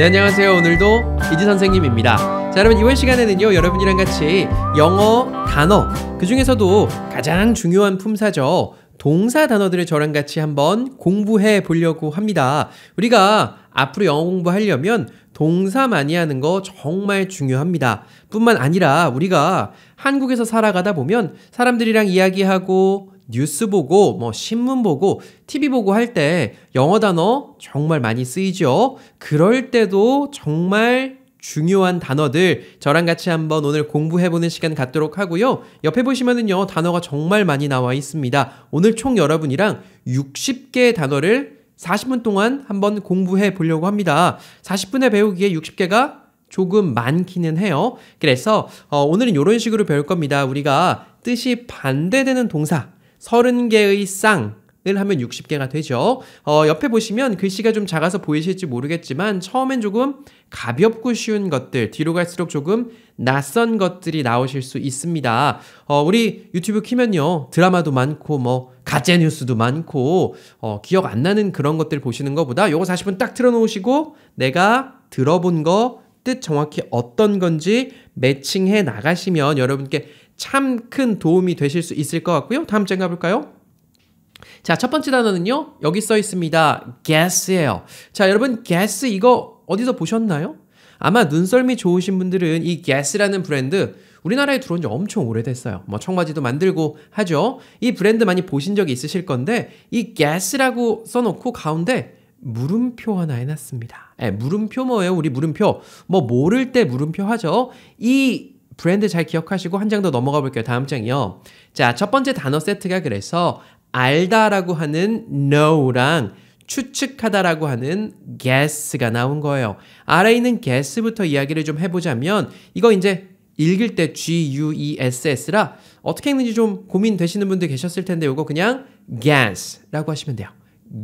네 안녕하세요 오늘도 이지 선생님입니다 자 여러분 이번 시간에는요 여러분이랑 같이 영어 단어 그 중에서도 가장 중요한 품사죠 동사 단어들을 저랑 같이 한번 공부해 보려고 합니다 우리가 앞으로 영어 공부하려면 동사 많이 하는 거 정말 중요합니다. 뿐만 아니라 우리가 한국에서 살아가다 보면 사람들이랑 이야기하고 뉴스 보고, 뭐, 신문 보고, TV 보고 할 때 영어 단어 정말 많이 쓰이죠? 그럴 때도 정말 중요한 단어들 저랑 같이 한번 오늘 공부해보는 시간 갖도록 하고요. 옆에 보시면은요, 단어가 정말 많이 나와 있습니다. 오늘 총 여러분이랑 60개의 단어를 40분 동안 한번 공부해 보려고 합니다. 40분에 배우기에 60개가 조금 많기는 해요. 그래서 어, 오늘은 이런 식으로 배울 겁니다. 우리가 뜻이 반대되는 동사 30개의 쌍, 을 하면 60개가 되죠. 어, 옆에 보시면 글씨가 좀 작아서 보이실지 모르겠지만 처음엔 조금 가볍고 쉬운 것들, 뒤로 갈수록 조금 낯선 것들이 나오실 수 있습니다. 어, 우리 유튜브 키면요. 드라마도 많고 뭐 가짜 뉴스도 많고 어, 기억 안 나는 그런 것들 보시는 것보다 요거 40분 딱 틀어 놓으시고 내가 들어본 거 뜻 정확히 어떤 건지 매칭해 나가시면 여러분께 참큰 도움이 되실 수 있을 것 같고요. 다음 장 가볼까요? 자, 첫 번째 단어는요. 여기 써 있습니다. guess예요. 자, 여러분 guess 이거 어디서 보셨나요? 아마 눈썰미 좋으신 분들은 이 guess라는 브랜드 우리나라에 들어온 지 엄청 오래됐어요. 뭐 청바지도 만들고 하죠. 이 브랜드 많이 보신 적이 있으실 건데 이 guess라고 써놓고 가운데 물음표 하나 해놨습니다. 예, 물음표 뭐예요? 우리 물음표 뭐 모를 때 물음표 하죠. 이 브랜드 잘 기억하시고 한 장 더 넘어가 볼게요. 다음 장이요. 자, 첫 번째 단어 세트가 그래서 알다라고 하는 know랑 추측하다라고 하는 guess가 나온 거예요. 아래 있는 guess부터 이야기를 좀 해보자면 이거 이제 읽을 때 G-U-E-S-S라 어떻게 읽는지 좀 고민되시는 분들 계셨을 텐데 이거 그냥 guess라고 하시면 돼요.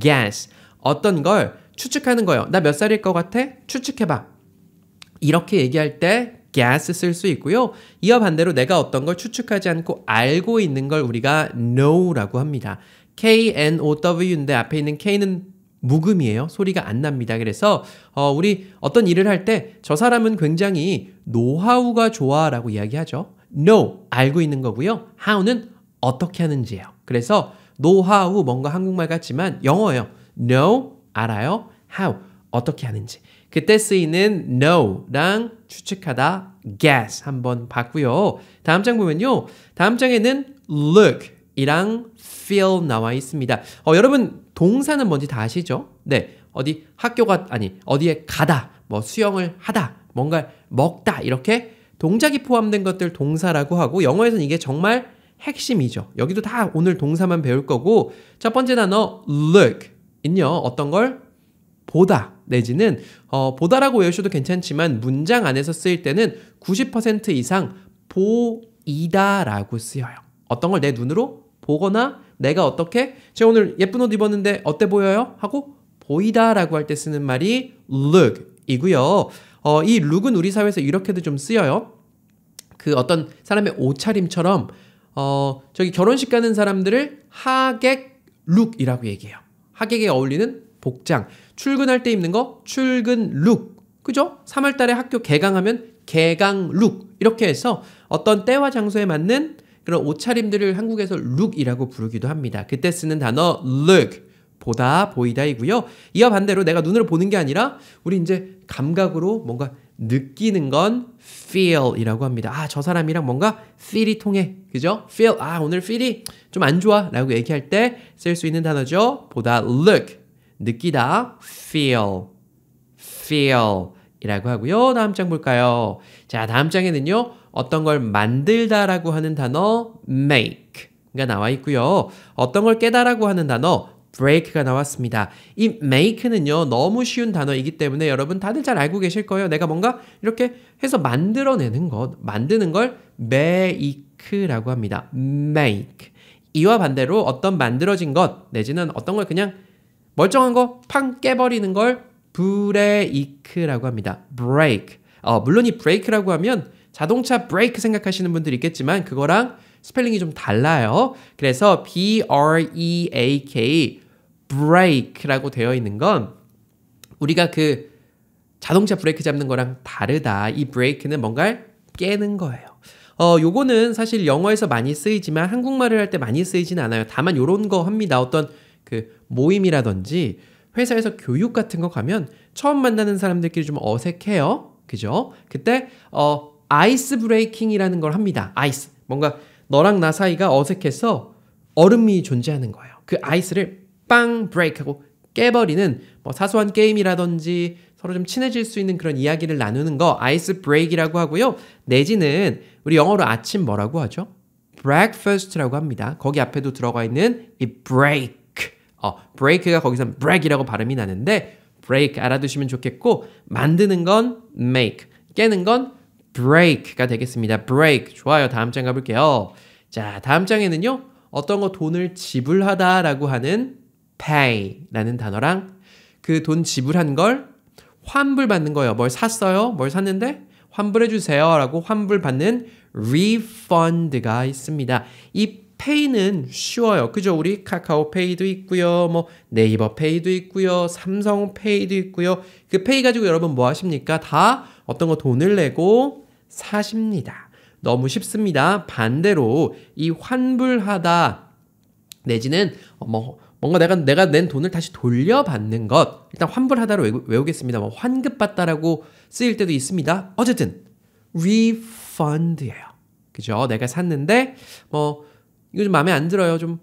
guess 어떤 걸 추측하는 거예요. 나 몇 살일 것 같아? 추측해봐. 이렇게 얘기할 때 guess 쓸 수 있고요. 이와 반대로 내가 어떤 걸 추측하지 않고 알고 있는 걸 우리가 know라고 합니다. K-N-O-W인데 앞에 있는 K는 무금이에요 소리가 안 납니다. 그래서 어, 우리 어떤 일을 할 때 저 사람은 굉장히 노하우가 좋아라고 이야기하죠. know 알고 있는 거고요. how는 어떻게 하는지예요. 그래서 노하우 뭔가 한국말 같지만 영어예요. know 알아요. how 어떻게 하는지. 그때 쓰이는 know랑 추측하다 guess 한번 봤고요. 다음 장 보면요. 다음 장에는 look 이랑 feel 나와 있습니다. 어, 여러분 동사는 뭔지 다 아시죠? 네. 어디 학교가 아니 어디에 가다 뭐 수영을 하다 뭔가 먹다 이렇게 동작이 포함된 것들 동사라고 하고 영어에서는 이게 정말 핵심이죠. 여기도 다 오늘 동사만 배울 거고 첫 번째 단어 l o o k 있요 어떤 걸 보다 내지는 어, 보다라고 외우셔도 괜찮지만 문장 안에서 쓰일 때는 90% 이상 보이다라고 쓰여요. 어떤 걸 내 눈으로 보거나 내가 어떻게 제 오늘 예쁜 옷 입었는데 어때 보여요? 하고 보이다라고 할 때 쓰는 말이 look이고요. 어, 이 look은 우리 사회에서 이렇게도 좀 쓰여요. 그 어떤 사람의 옷차림처럼 어, 저기 결혼식 가는 사람들을 하객 룩이라고 얘기해요. 하객에 어울리는 복장. 출근할 때 입는 거 출근 룩. 그죠? 3월 달에 학교 개강하면 개강 룩. 이렇게 해서 어떤 때와 장소에 맞는 그런 옷차림들을 한국에서 룩이라고 부르기도 합니다. 그때 쓰는 단어 look. 보다 보이다이고요. 이와 반대로 내가 눈으로 보는 게 아니라 우리 이제 감각으로 뭔가 느끼는 건 feel이라고 합니다. 아, 저 사람이랑 뭔가 feel이 통해. 그죠? feel. 아, 오늘 feel이 좀 안 좋아라고 얘기할 때 쓸 수 있는 단어죠. 보다 look. 느끼다 feel feel 이라고 하고요. 다음 장 볼까요? 자, 다음 장에는요. 어떤 걸 만들다라고 하는 단어 make가 나와 있고요. 어떤 걸 깨다라고 하는 단어 break가 나왔습니다. 이 make는요, 너무 쉬운 단어이기 때문에 여러분 다들 잘 알고 계실 거예요. 내가 뭔가 이렇게 해서 만들어내는 것, 만드는 걸 make라고 합니다. make. 이와 반대로 어떤 만들어진 것, 내지는 어떤 걸 그냥 멀쩡한 거 팡 깨버리는 걸 브레이크라고 합니다. 브레이크. 어, 물론 이 브레이크라고 하면 자동차 브레이크 생각하시는 분들 있겠지만 그거랑 스펠링이 좀 달라요. 그래서 B R E A K 브레이크라고 되어 있는 건 우리가 그 자동차 브레이크 잡는 거랑 다르다. 이 브레이크는 뭔가 깨는 거예요. 어, 요거는 사실 영어에서 많이 쓰이지만 한국말을 할 때 많이 쓰이진 않아요. 다만 요런 거 합니다. 어떤 그 모임이라든지 회사에서 교육 같은 거 가면 처음 만나는 사람들끼리 좀 어색해요. 그죠? 그때 어 아이스 브레이킹이라는 걸 합니다. 아이스. 뭔가 너랑 나 사이가 어색해서 얼음이 존재하는 거예요. 그 아이스를 빵 브레이크하고 깨버리는 뭐 사소한 게임이라든지 서로 좀 친해질 수 있는 그런 이야기를 나누는 거 아이스 브레이크라고 하고요. 내지는 우리 영어로 아침 뭐라고 하죠? breakfast라고 합니다. 거기 앞에도 들어가 있는 이 break 어, break가 거기서 break이라고 발음이 나는데 break 알아두시면 좋겠고 만드는 건 make, 깨는 건 break가 되겠습니다. break 좋아요. 다음 장 가볼게요. 자, 다음 장에는요. 어떤 거 돈을 지불하다라고 하는 pay라는 단어랑 그 돈 지불한 걸 환불받는 거예요. 뭘 샀어요? 뭘 샀는데 환불해 주세요라고 환불받는 refund가 있습니다. 이 페이는 쉬워요. 그죠? 우리 카카오 페이도 있고요. 뭐 네이버 페이도 있고요. 삼성 페이도 있고요. 그 페이 가지고 여러분 뭐 하십니까? 다 어떤 거 돈을 내고 사십니다. 너무 쉽습니다. 반대로 이 환불하다 내지는 뭐 뭔가 내가 내가 낸 돈을 다시 돌려받는 것 일단 환불하다로 외우, 겠습니다뭐 환급받다라고 쓰일 때도 있습니다. 어쨌든 refund예요. 그죠? 내가 샀는데 뭐 이거 좀 마음에 안 들어요. 좀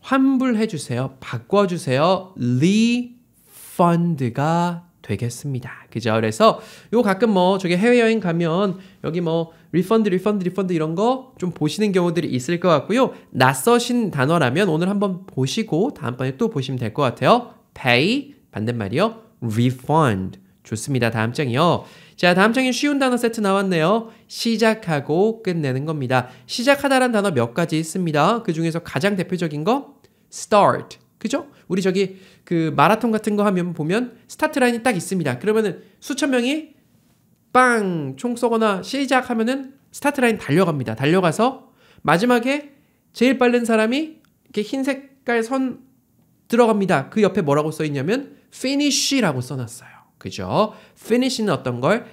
환불해 주세요. 바꿔 주세요. 리펀드가 되겠습니다. 그죠? 그래서 요 가끔 뭐 저기 해외여행 가면 여기 뭐 리펀드 리펀드 리펀드 이런 거 좀 보시는 경우들이 있을 것 같고요. 낯서신 단어라면 오늘 한번 보시고 다음번에 또 보시면 될 것 같아요. pay 반대말이요. refund 좋습니다. 다음 장이요. 자, 다음 장에 쉬운 단어 세트 나왔네요. 시작하고 끝내는 겁니다. 시작하다란 단어 몇 가지 있습니다. 그 중에서 가장 대표적인 거 start. 그죠? 우리 저기 그 마라톤 같은 거 하면 보면 스타트 라인이 딱 있습니다. 그러면은 수천 명이 빵총 쏘거나 시작하면은 스타트 라인 달려갑니다. 달려가서 마지막에 제일 빠른 사람이 이렇게 흰 색깔 선 들어갑니다. 그 옆에 뭐라고 써 있냐면 finish라고 써 놨어요. 그죠? finish는 어떤 걸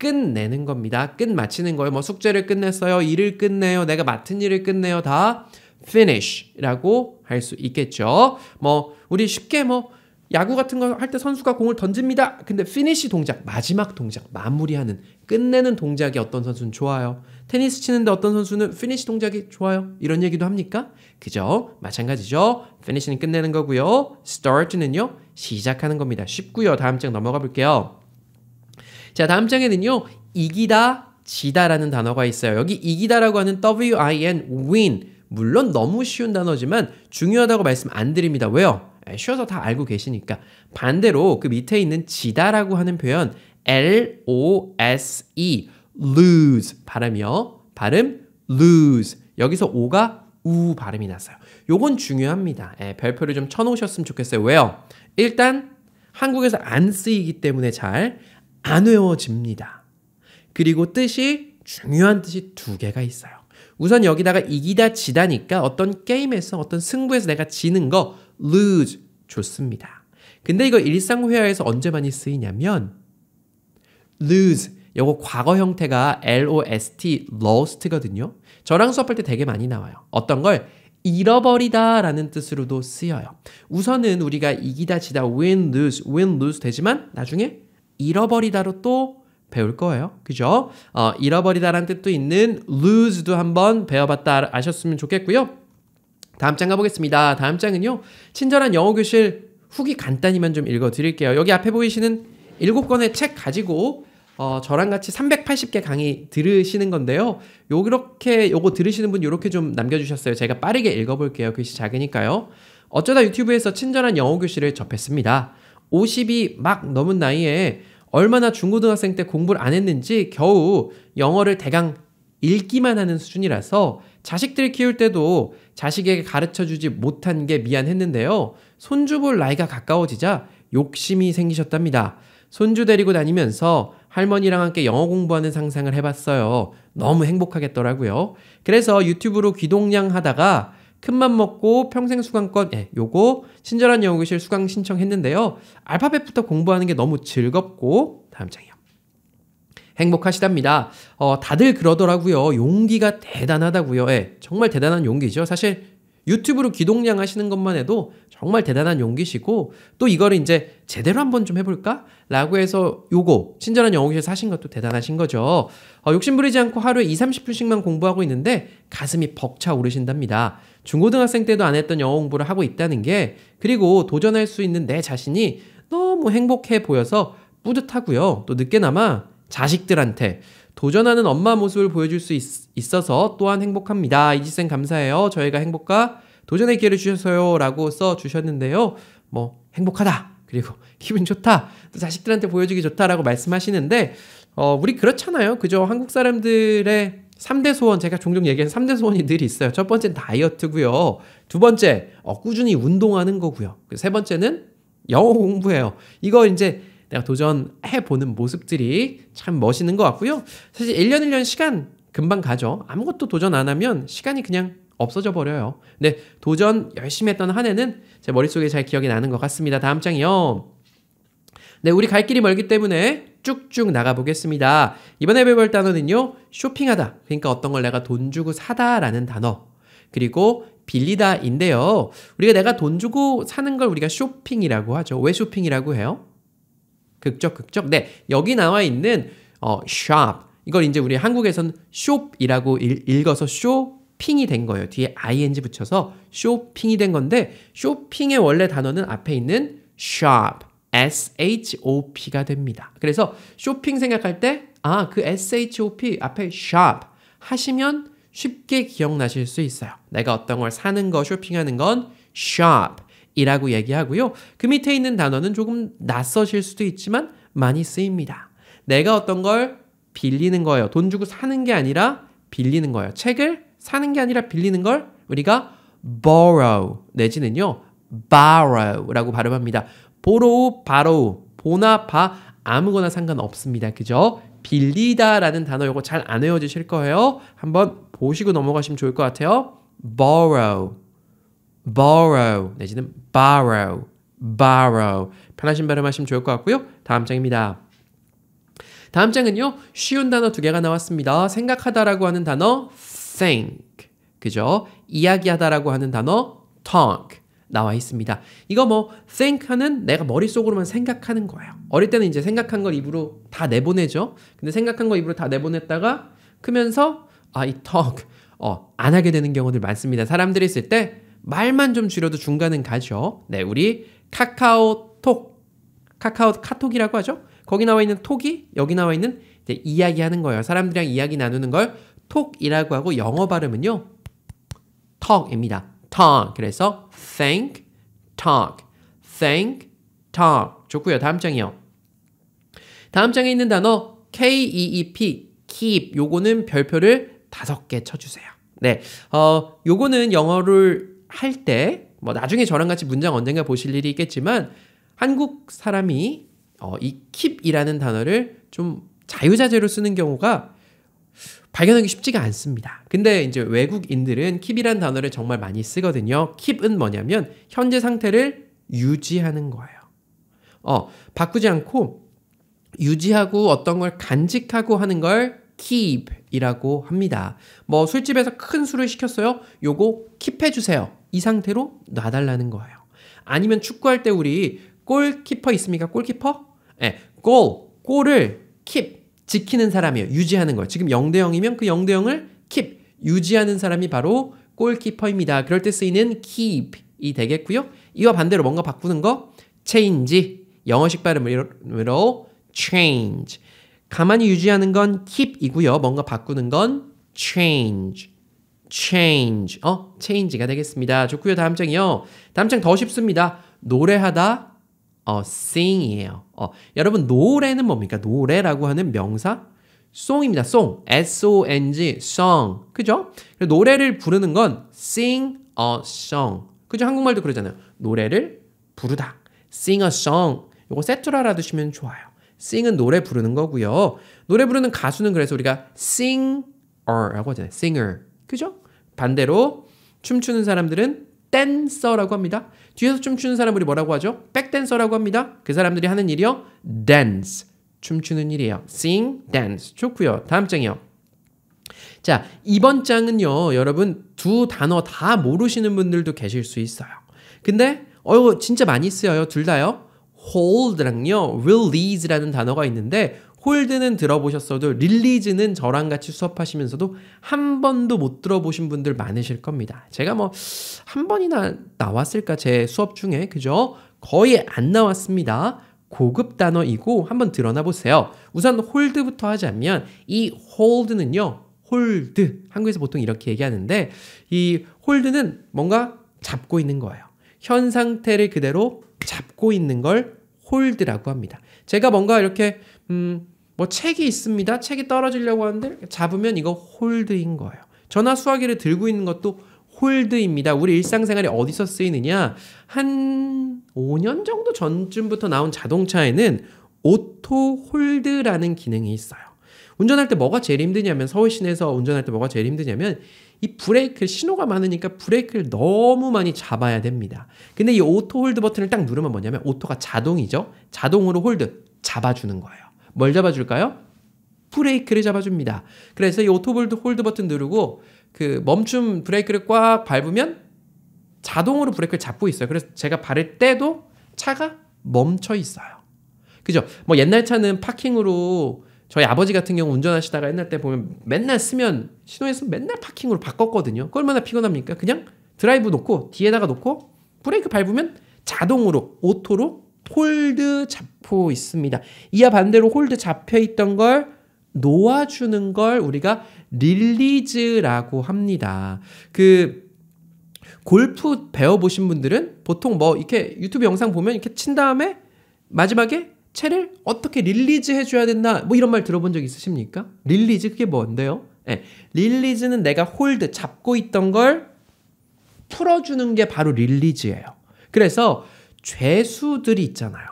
끝내는 겁니다. 끝마치는 거예요. 뭐 숙제를 끝냈어요. 일을 끝내요. 내가 맡은 일을 끝내요. 다 finish라고 할 수 있겠죠. 뭐 우리 쉽게 뭐 야구 같은 거 할 때 선수가 공을 던집니다. 근데 finish 동작, 마지막 동작, 마무리하는, 끝내는 동작이 어떤 선수는 좋아요. 테니스 치는데 어떤 선수는 finish 동작이 좋아요. 이런 얘기도 합니까? 그죠? 마찬가지죠. f i n i s h 는 끝내는 거고요. start는요. 시작하는 겁니다. 쉽고요. 다음 장 넘어가 볼게요. 자, 다음 장에는요. 이기다, 지다라는 단어가 있어요. 여기 이기다라고 하는 win, win. 물론 너무 쉬운 단어지만 중요하다고 말씀 안 드립니다. 왜요? 예, 쉬워서 다 알고 계시니까. 반대로 그 밑에 있는 지다라고 하는 표현 L O S E lose 발음이요. 발음 lose. 여기서 오가 우 발음이 났어요. 이건 중요합니다. 예, 별표를 좀 쳐놓으셨으면 좋겠어요. 왜요? 일단 한국에서 안 쓰이기 때문에 잘안 외워집니다. 그리고 뜻이 중요한 뜻이 두 개가 있어요. 우선 여기다가 이기다 지다니까 어떤 게임에서 어떤 승부에서 내가 지는 거 lose 좋습니다. 근데 이거 일상 회화에서 언제 많이 쓰이냐면 lose 요거 과거 형태가 lost, lost거든요. 저랑 수업할 때 되게 많이 나와요. 어떤 걸 잃어버리다 라는 뜻으로도 쓰여요. 우선은 우리가 이기다 지다 win, lose, win, lose 되지만 나중에 잃어버리다로 또 배울 거예요. 그죠? 어, 잃어버리다라는 뜻도 있는 lose도 한번 배워봤다 아셨으면 좋겠고요. 다음 장 가보겠습니다. 다음 장은요. 친절한 영어 교실 후기 간단히만 좀 읽어드릴게요. 여기 앞에 보이시는 7권의 책 가지고 어, 저랑 같이 380개 강의 들으시는 건데요. 요렇게 요거 들으시는 분 요렇게 좀 남겨주셨어요. 제가 빠르게 읽어볼게요. 글씨 작으니까요. 어쩌다 유튜브에서 친절한 영어 교실을 접했습니다. 50이 막 넘은 나이에 얼마나 중고등학생 때 공부를 안 했는지 겨우 영어를 대강 읽기만 하는 수준이라서 자식들 키울 때도 자식에게 가르쳐 주지 못한 게 미안했는데요. 손주 볼 나이가 가까워지자 욕심이 생기셨답니다. 손주 데리고 다니면서 할머니랑 함께 영어 공부하는 상상을 해봤어요. 너무 행복하겠더라고요. 그래서 유튜브로 귀동냥 하다가 큰맘 먹고 평생 수강권, 예, 요거 친절한 영어교실 수강 신청했는데요. 알파벳부터 공부하는 게 너무 즐겁고 다음 장이요. 행복하시답니다. 어, 다들 그러더라고요. 용기가 대단하다고요. 예, 정말 대단한 용기죠. 사실 유튜브로 기동량 하시는 것만 해도 정말 대단한 용기시고 또 이거를 이제 제대로 한번 좀 해볼까? 라고 해서 요거 친절한 영어교실에서 하신 것도 대단하신 거죠. 어, 욕심부리지 않고 하루에 2, 30분씩만 공부하고 있는데 가슴이 벅차 오르신답니다. 중고등학생 때도 안 했던 영어 공부를 하고 있다는 게 그리고 도전할 수 있는 내 자신이 너무 행복해 보여서 뿌듯하고요. 또 늦게나마 자식들한테 도전하는 엄마 모습을 보여줄 수 있, 어서 또한 행복합니다. 이지쌤 감사해요. 저희가 행복과 도전의 기회를 주셔서요. 라고 써 주셨는데요. 뭐, 행복하다. 그리고 기분 좋다. 또 자식들한테 보여주기 좋다라고 말씀하시는데, 어, 우리 그렇잖아요. 그죠? 한국 사람들의 3대 소원, 제가 종종 얘기하는 3대 소원이 늘 있어요. 첫 번째는 다이어트고요. 두 번째, 어, 꾸준히 운동하는 거고요. 그 세 번째는 영어 공부해요 이거 이제 내가 도전해보는 모습들이 참 멋있는 것 같고요. 사실 1년 1년 시간 금방 가죠. 아무것도 도전 안 하면 시간이 그냥 없어져 버려요. 네, 도전 열심히 했던 한 해는 제 머릿속에 잘 기억이 나는 것 같습니다. 다음 장이요. 네, 우리 갈 길이 멀기 때문에 쭉쭉 나가보겠습니다. 이번에 배울 단어는요, 쇼핑하다. 그러니까 어떤 걸 내가 돈 주고 사다라는 단어. 그리고 빌리다인데요. 우리가 내가 돈 주고 사는 걸 우리가 쇼핑이라고 하죠. 왜 쇼핑이라고 해요? 극적, 극적. 네, 여기 나와 있는 어, shop. 이걸 이제 우리 한국에선 shop이라고 읽, 어서 쇼핑이 된 거예요. 뒤에 ing 붙여서 쇼핑이 된 건데 쇼핑의 원래 단어는 앞에 있는 shop, shop가 됩니다. 그래서 쇼핑 생각할 때 아, 그 shop 앞에 shop 하시면 쉽게 기억나실 수 있어요. 내가 어떤 걸 사는 거, 쇼핑하는 건 shop. 이라고 얘기하고요. 그 밑에 있는 단어는 조금 낯서실 수도 있지만 많이 쓰입니다. 내가 어떤 걸 빌리는 거예요. 돈 주고 사는 게 아니라 빌리는 거예요. 책을 사는 게 아니라 빌리는 걸 우리가 borrow 내지는요 borrow라고 발음합니다. borrow, borrow, 보나 바 아무거나 상관없습니다. 그죠? 빌리다라는 단어 요거잘 안 외워지실 거예요. 한번 보시고 넘어가시면 좋을 것 같아요. borrow borrow 내지는 borrow, borrow 편하신 발음하시면 좋을 것 같고요. 다음 장입니다. 다음 장은요. 쉬운 단어 두 개가 나왔습니다. 생각하다라고 하는 단어 think 그죠? 이야기하다라고 하는 단어 talk 나와 있습니다. 이거 뭐 think하는 내가 머릿속으로만 생각하는 거예요. 어릴 때는 이제 생각한 걸 입으로 다 내보내죠. 근데 생각한 걸 입으로 다 내보냈다가 크면서 아 이 talk 어, 안 하게 되는 경우들 많습니다. 사람들이 있을 때 말만 좀 줄여도 중간은 가죠. 네, 우리 카카오톡, 카카오 카톡이라고 하죠. 거기 나와 있는 톡이 여기 나와 있는 이야기하는 거예요. 사람들이랑 이야기 나누는 걸 톡이라고 하고 영어 발음은요, talk입니다. talk. 그래서 think, talk, think, talk. 좋고요. 다음 장이요. 다음 장에 있는 단어 keep, keep. 요거는 별표를 다섯 개 쳐주세요. 네, 어, 요거는 영어를 할때뭐 나중에 저랑 같이 문장 언젠가 보실 일이 있겠지만 한국 사람이 어, 이 킵이라는 단어를 좀 자유자재로 쓰는 경우가 발견하기 쉽지가 않습니다. 근데 이제 외국인들은 킵이라는 단어를 정말 많이 쓰거든요. 킵은 뭐냐면 현재 상태를 유지하는 거예요. 어, 바꾸지 않고 유지하고 어떤 걸 간직하고 하는 걸 keep이라고 합니다. 뭐 술집에서 큰 술을 시켰어요. 요거 킵해 주세요. 이 상태로 놔달라는 거예요. 아니면 축구할 때 우리 골키퍼 있습니까? 골키퍼? 예, 네, 골, 골을 킵, 지키는 사람이에요. 유지하는 거예요. 지금 0대 0이면 그 0대 0을 킵, 유지하는 사람이 바로 골키퍼입니다. 그럴 때 쓰이는 keep이 되겠고요. 이와 반대로 뭔가 바꾸는 거 change, 영어식 발음으로 change. 가만히 유지하는 건 keep이고요. 뭔가 바꾸는 건 change. change. 어, change가 되겠습니다. 좋고요. 다음 장이요. 다음 장 더 쉽습니다. 노래하다 어, sing이에요. 어, 여러분 노래는 뭡니까? 노래라고 하는 명사 song입니다. song, s-o-n-g, song, 그죠? 노래를 부르는 건 sing a song, 그죠? 한국말도 그러잖아요. 노래를 부르다, sing a song. 요거 세트로알아 두시면 좋아요. sing은 노래 부르는 거고요. 노래 부르는 가수는 그래서 우리가 singer 라고 하잖아요. singer, 그죠? 반대로 춤추는 사람들은 댄서라고 합니다. 뒤에서 춤추는 사람 들이 뭐라고 하죠? 백댄서라고 합니다. 그 사람들이 하는 일이요. 댄스. 춤추는 일이에요. sing, dance. 좋고요. 다음 장이요. 자, 이번 장은요. 여러분 두 단어 다 모르시는 분들도 계실 수 있어요. 근데 어유 진짜 많이 쓰여요. 둘 다요. hold랑요. release라는 단어가 있는데 홀드는 들어보셨어도 릴리즈는 저랑 같이 수업하시면서도 한 번도 못 들어보신 분들 많으실 겁니다. 제가 뭐 한 번이나 나왔을까 제 수업 중에 그죠? 거의 안 나왔습니다. 고급 단어이고 한 번 드러나 보세요. 우선 홀드부터 하자면 이 홀드는요. 홀드. 한국에서 보통 이렇게 얘기하는데 이 홀드는 뭔가 잡고 있는 거예요. 현 상태를 그대로 잡고 있는 걸 홀드라고 합니다. 제가 뭔가 이렇게 음, 뭐 책이 있습니다. 책이 떨어지려고 하는데 잡으면 이거 홀드인 거예요. 전화 수화기를 들고 있는 것도 홀드입니다. 우리 일상생활이 어디서 쓰이느냐? 한 5년 정도 전쯤부터 나온 자동차에는 오토 홀드라는 기능이 있어요. 운전할 때 뭐가 제일 힘드냐면 서울 시내에서 운전할 때 뭐가 제일 힘드냐면 이 브레이크 신호가 많으니까 브레이크를 너무 많이 잡아야 됩니다. 근데 이 오토 홀드 버튼을 딱 누르면 뭐냐면 오토가 자동이죠. 자동으로 홀드 잡아주는 거예요. 뭘 잡아줄까요? 브레이크를 잡아줍니다. 그래서 이 오토볼드 홀드 버튼 누르고 그 멈춤 브레이크를 꽉 밟으면 자동으로 브레이크를 잡고 있어요. 그래서 제가 바를 때도 차가 멈춰 있어요. 그죠? 뭐 옛날 차는 파킹으로 저희 아버지 같은 경우 운전하시다가 옛날 때 보면 맨날 쓰면 신호에서 맨날 파킹으로 바꿨거든요. 그 얼마나 피곤합니까? 그냥 드라이브 놓고 뒤에다가 놓고 브레이크 밟으면 자동으로 오토로 홀드 잡고 있습니다. 이와 반대로 홀드 잡혀 있던 걸 놓아주는 걸 우리가 릴리즈라고 합니다. 그 골프 배워보신 분들은 보통 뭐 이렇게 유튜브 영상 보면 이렇게 친 다음에 마지막에 채를 어떻게 릴리즈 해줘야 된다 뭐 이런 말 들어본 적 있으십니까? 릴리즈 그게 뭔데요? 네. 릴리즈는 내가 홀드 잡고 있던 걸 풀어주는 게 바로 릴리즈예요. 그래서 죄수들이 있잖아요.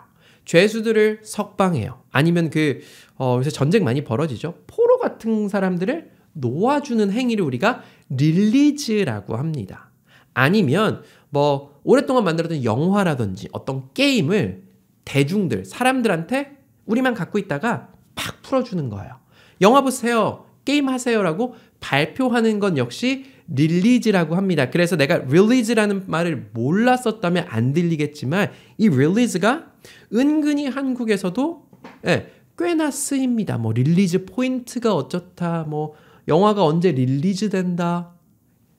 죄수들을 석방해요. 아니면 그 어, 요새 전쟁 많이 벌어지죠. 포로 같은 사람들을 놓아주는 행위를 우리가 릴리즈라고 합니다. 아니면 뭐 오랫동안 만들었던 영화라든지 어떤 게임을 대중들 사람들한테 우리만 갖고 있다가 팍 풀어주는 거예요. 영화 보세요, 게임 하세요라고 발표하는 건 역시 릴리즈라고 합니다. 그래서 내가 릴리즈라는 말을 몰랐었다면 안 들리겠지만 이 릴리즈가 은근히 한국에서도 예, 꽤나 쓰입니다. 뭐 릴리즈 포인트가 어쩌다 뭐 영화가 언제 릴리즈 된다.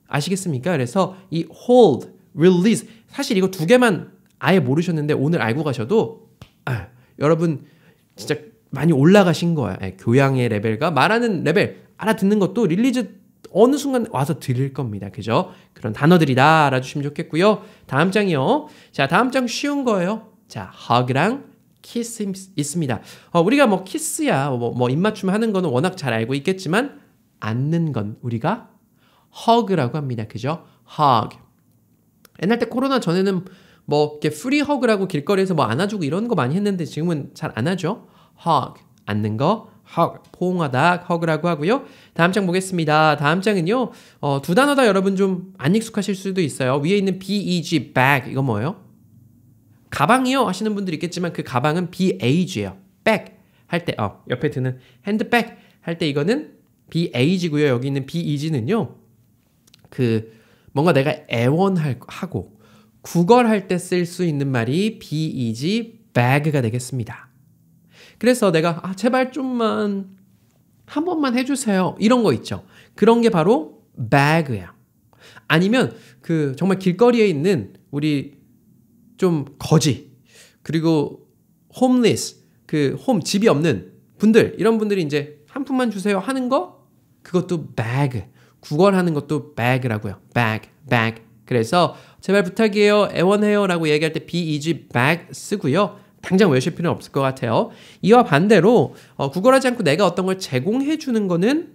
아시겠습니까? 그래서 이 hold, release 사실 이거 두 개만 아예 모르셨는데 오늘 알고 가셔도 아, 여러분 진짜 많이 올라가신 거야. 예, 교양의 레벨과 말하는 레벨 알아듣는 것도 릴리즈 어느 순간 와서 들릴 겁니다. 그죠? 그런 단어들이다 알아주시면 좋겠고요. 다음 장이요. 자, 다음 장 쉬운 거예요. 자, hug랑 키스 있습니다. 어, 우리가 뭐 키스야 뭐, 뭐 입맞춤 하는 거는 워낙 잘 알고 있겠지만 앉는건 우리가 hug라고 합니다. 그죠? hug. 옛날 때 코로나 전에는 뭐 이렇게 프리 허그라고 길거리에서 뭐 안아주고 이런 거 많이 했는데 지금은 잘 안 하죠. 허그 g 안는 거 hug, 포옹하다, hug라고 하고요. 다음 장 보겠습니다. 다음 장은요. 어, 두 단어 다 여러분 좀 안 익숙하실 수도 있어요. 위에 있는 b e g bag 이거 뭐예요? 가방이요 하시는 분들 있겠지만 그 가방은 bag예요. bag 할때 어, 옆에 드는 핸드백 할 때 이거는 bag고요. 여기 있는 beg는요. 그 뭔가 내가 애원하고 구걸할 때 쓸 수 있는 말이 beg bag가 되겠습니다. 그래서 내가 아, 제발 좀만 한 번만 해주세요. 이런 거 있죠. 그런 게 바로 bag야. 아니면 그 정말 길거리에 있는 우리 좀 거지 그리고 homeless 그홈 집이 없는 분들 이런 분들이 이제 한 푼만 주세요 하는 거 그것도 bag 구걸하는 것도 bag라고요. bag bag 그래서 제발 부탁이에요 애원해요라고 얘기할 때 beg bag 쓰고요. 당장 외실 필요는 없을 것 같아요. 이와 반대로 어, 구걸하지 않고 내가 어떤 걸 제공해 주는 거는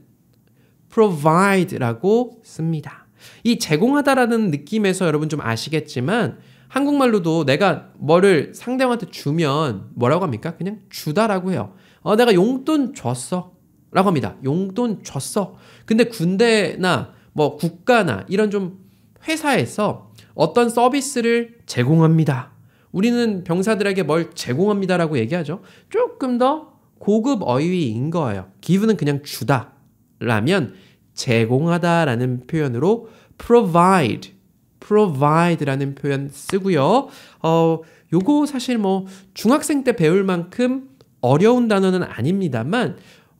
provide라고 씁니다. 이 제공하다라는 느낌에서 여러분 좀 아시겠지만 한국말로도 내가 뭐를 상대방한테 주면 뭐라고 합니까? 그냥 주다라고 해요. 어, 내가 용돈 줬어. 라고 합니다. 용돈 줬어. 근데 군대나 뭐 국가나 이런 좀 회사에서 어떤 서비스를 제공합니다. 우리는 병사들에게 뭘 제공합니다라고 얘기하죠. 조금 더 고급 어휘인 거예요. give는 그냥 주다라면 제공하다라는 표현으로 provide, provide라는 표현 쓰고요. 어, 요거 사실 뭐 중학생 때 배울 만큼 어려운 단어는 아닙니다만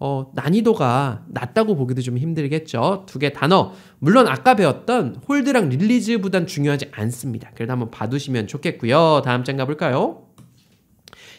어, 난이도가 낮다고 보기도 좀 힘들겠죠. 두 개 단어. 물론 아까 배웠던 홀드랑 릴리즈보단 중요하지 않습니다. 그래도 한번 봐두시면 좋겠고요. 다음 장 가볼까요?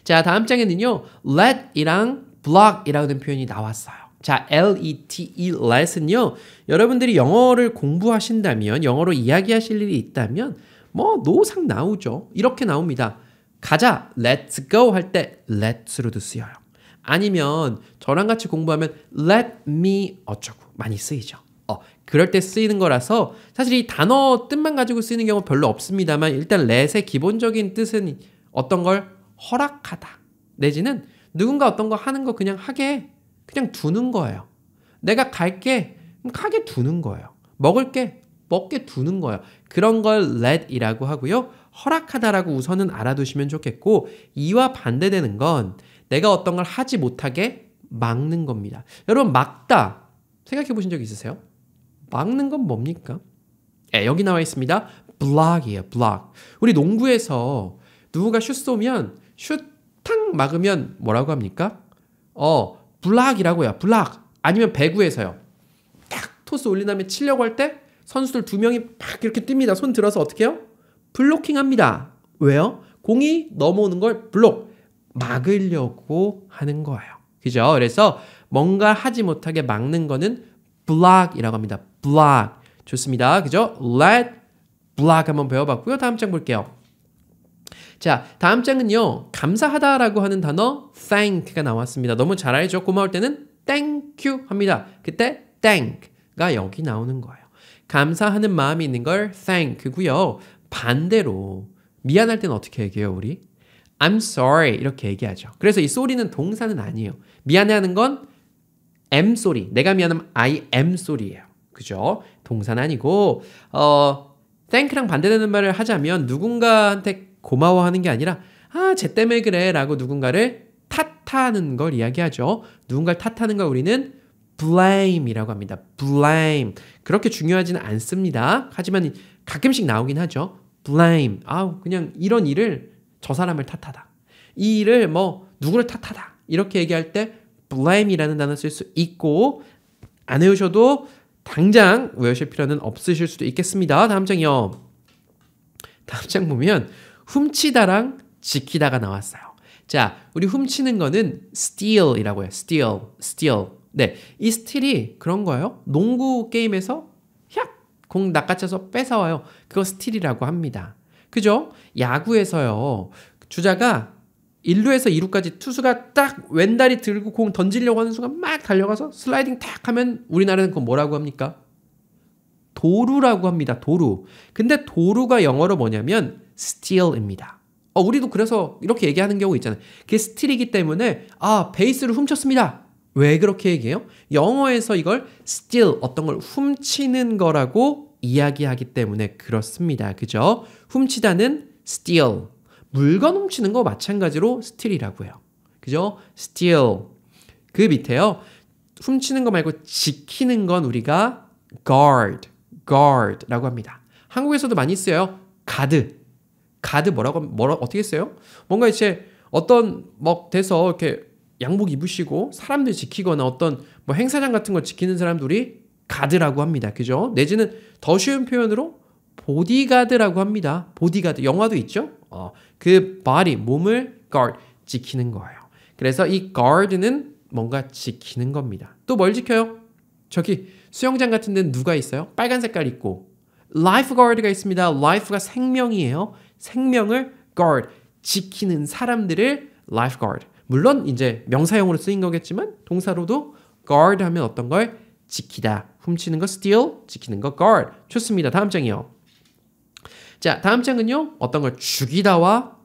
자, 다음 장에는요. let이랑 block이라는 표현이 나왔어요. 자, L-E-T-E, e let은요. 여러분들이 영어를 공부하신다면, 영어로 이야기하실 일이 있다면, 뭐, 노상 나오죠. 이렇게 나옵니다. 가자, let's go 할 때 let's로도 쓰여요. 아니면 저랑 같이 공부하면 let me 어쩌고 많이 쓰이죠. 어, 그럴 때 쓰이는 거라서 사실 이 단어 뜻만 가지고 쓰이는 경우 별로 없습니다만 일단 let의 기본적인 뜻은 어떤 걸 허락하다 내지는 누군가 어떤 거 하는 거 그냥 하게 그냥 두는 거예요. 내가 갈게 가게 두는 거예요. 먹을게 먹게 두는 거예요. 그런 걸 let이라고 하고요. 허락하다라고 우선은 알아두시면 좋겠고 이와 반대되는 건 내가 어떤 걸 하지 못하게 막는 겁니다. 여러분 막다 생각해 보신 적 있으세요? 막는 건 뭡니까? 예, 여기 나와 있습니다. 블락이에요. 블락. 우리 농구에서 누가슛 쏘면 슛 탕 막으면 뭐라고 합니까? 어, 블락이라고 해요 블락. 아니면 배구에서요. 딱 토스 올린 다음에 치려고 할 때 선수들 두 명이 막 이렇게 뜁니다. 손 들어서 어떻게 해요? 블로킹 합니다. 왜요? 공이 넘어오는 걸 블록. 막으려고 하는 거예요. 그죠? 그래서 뭔가 하지 못하게 막는 거는 block이라고 합니다. block. 좋습니다. 그죠? let block 한번 배워봤고요. 다음 장 볼게요. 자, 다음 장은요. 감사하다라고 하는 단어 thank가 나왔습니다. 너무 잘 알죠? 고마울 때는 thank you 합니다. 그때 thank가 여기 나오는 거예요. 감사하는 마음이 있는 걸 thank고요. 반대로 미안할 때는 어떻게 얘기해요, 우리? I'm sorry 이렇게 얘기하죠. 그래서 이 sorry는 동사는 아니에요. 미안해하는 건 am sorry. 내가 미안하면 I am sorry예요. 그죠? 동사는 아니고 어 thank랑 반대되는 말을 하자면 누군가한테 고마워하는 게 아니라 아, 쟤 때문에 그래라고 누군가를 탓하는 걸 이야기하죠. 누군가를 탓하는 걸 우리는 blame이라고 합니다. blame. 그렇게 중요하지는 않습니다. 하지만 가끔씩 나오긴 하죠. blame. 아우, 그냥 이런 일을 저 사람을 탓하다. 이 일을 뭐 누구를 탓하다. 이렇게 얘기할 때 blame이라는 단어 쓸 수 있고 안 외우셔도 당장 외우실 필요는 없으실 수도 있겠습니다. 다음 장이요. 다음 장 보면 훔치다랑 지키다가 나왔어요. 자, 우리 훔치는 거는 steal이라고 해요. steal, steal. 네, 이 스틸이 그런 거예요. 농구 게임에서 햅! 공 낚아채서 뺏어와요. 그거 스틸이라고 합니다. 그죠? 야구에서요. 주자가 1루에서 2루까지 투수가 딱 왼다리 들고 공 던지려고 하는 순간 막 달려가서 슬라이딩 탁 하면 우리나라는 그거 뭐라고 합니까? 도루라고 합니다. 도루. 근데 도루가 영어로 뭐냐면 스틸입니다 어, 우리도 그래서 이렇게 얘기하는 경우 있잖아요. 그게 스틸이기 때문에 아, 베이스를 훔쳤습니다. 왜 그렇게 얘기해요? 영어에서 이걸 스틸 어떤 걸 훔치는 거라고 이야기하기 때문에 그렇습니다. 그죠? 훔치다는 steal. 물건 훔치는 거 마찬가지로 steal이라고 해요. 그죠? steal. 그 밑에요. 훔치는 거 말고 지키는 건 우리가 guard, guard라고 합니다. 한국에서도 많이 쓰여요. 가드. 가드 뭐라고 뭐라 어떻게 써요? 뭔가 이제 어떤 뭐, 돼서 이렇게 양복 입으시고 사람들 지키거나 어떤 뭐 행사장 같은 걸 지키는 사람들이 가드라고 합니다. 그죠? 내지는 더 쉬운 표현으로 보디가드라고 합니다. 보디가드 영화도 있죠. 어, 그 body 몸을 guard 지키는 거예요. 그래서 이 guard는 뭔가 지키는 겁니다. 또 뭘 지켜요? 저기 수영장 같은 데는 누가 있어요? 빨간 색깔 있고 lifeguard가 있습니다. life가 생명이에요. 생명을 guard 지키는 사람들을 lifeguard. 물론 이제 명사형으로 쓰인 거겠지만 동사로도 guard 하면 어떤 걸 지키다. 훔치는 거 steal, 지키는 거 guard. 좋습니다. 다음 장이요. 자, 다음 장은요. 어떤 걸 죽이다와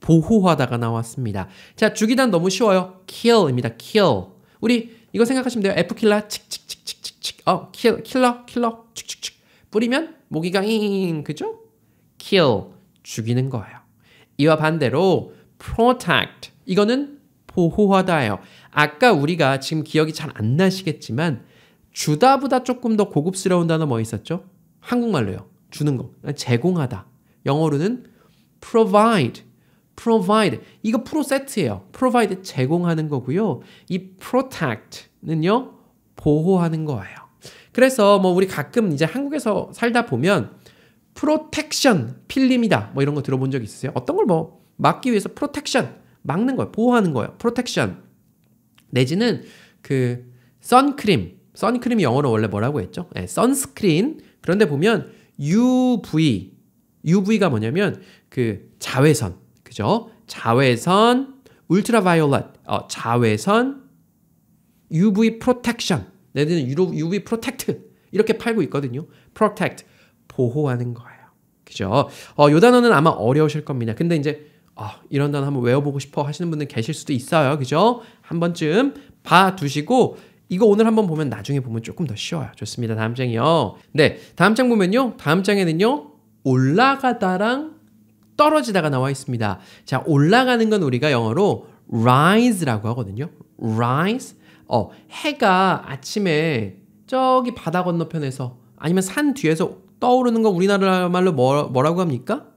보호하다가 나왔습니다. 자, 죽이다는 너무 쉬워요. kill입니다. kill. 우리 이거 생각하시면 돼요. F킬라 칙칙칙칙칙칙. 어, kill 킬러 킬러 칙칙칙. 뿌리면 모기가 잉 그죠? kill 죽이는 거예요. 이와 반대로 protect 이거는 보호하다예요. 아까 우리가 지금 기억이 잘 안 나시겠지만 주다보다 조금 더 고급스러운 단어 뭐 있었죠? 한국말로요. 주는 거. 제공하다. 영어로는 provide. provide. 이거 프로 세트예요. provide 제공하는 거고요. 이 protect는요. 보호하는 거예요. 그래서 뭐 우리 가끔 이제 한국에서 살다 보면 프로텍션 필름이다 뭐 이런 거 들어본 적 있으세요? 어떤 걸 뭐 막기 위해서 프로텍션 막는 거예요. 보호하는 거예요. 프로텍션. 내지는 그 선크림. 선크림이 영어로 원래 뭐라고 했죠? 네, 예, 선스크린. 그런데 보면 UV. UV가 뭐냐면 그 자외선. 그죠? 자외선, 울트라바이올렛, 어, 자외선, UV 프로텍션. 내지는 UV 프로텍트. 이렇게 팔고 있거든요. 프로텍트, 보호하는 거예요. 그죠? 어, 요 단어는 아마 어려우실 겁니다. 근데 이제 아, 이런 단어 한번 외워보고 싶어 하시는 분들 계실 수도 있어요. 그죠? 한 번쯤 봐두시고 이거 오늘 한번 보면 나중에 보면 조금 더 쉬워요. 좋습니다. 다음 장이요. 네, 다음 장 보면요. 다음 장에는요. 올라가다랑 떨어지다가 나와 있습니다. 자, 올라가는 건 우리가 영어로 rise라고 하거든요. rise. 어, 해가 아침에 저기 바다 건너편에서 아니면 산 뒤에서 떠오르는 거 우리나라 말로 뭐, 뭐라고 합니까?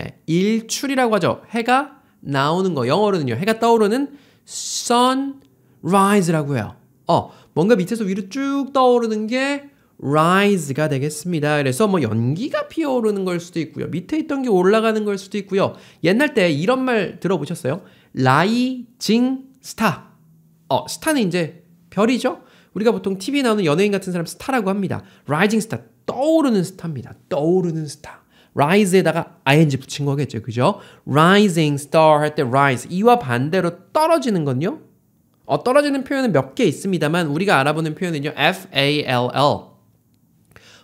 예, 일출이라고 하죠. 해가 나오는 거. 영어로는요. 해가 떠오르는 sunrise라고 해요. 어, 뭔가 밑에서 위로 쭉 떠오르는 게 rise가 되겠습니다. 그래서 뭐 연기가 피어오르는 걸 수도 있고요. 밑에 있던 게 올라가는 걸 수도 있고요. 옛날 때 이런 말 들어보셨어요? 라이징 스타. 어, 스타는 이제 별이죠? 우리가 보통 TV에 나오는 연예인 같은 사람 스타라고 합니다. 라이징 스타. 떠오르는 스타입니다. 떠오르는 스타. rise에다가 ing 붙인 거겠죠. 그죠? rising star 할 때 rise. 이와 반대로 떨어지는 건요? 어, 떨어지는 표현은 몇 개 있습니다만 우리가 알아보는 표현은요. F-A-L-L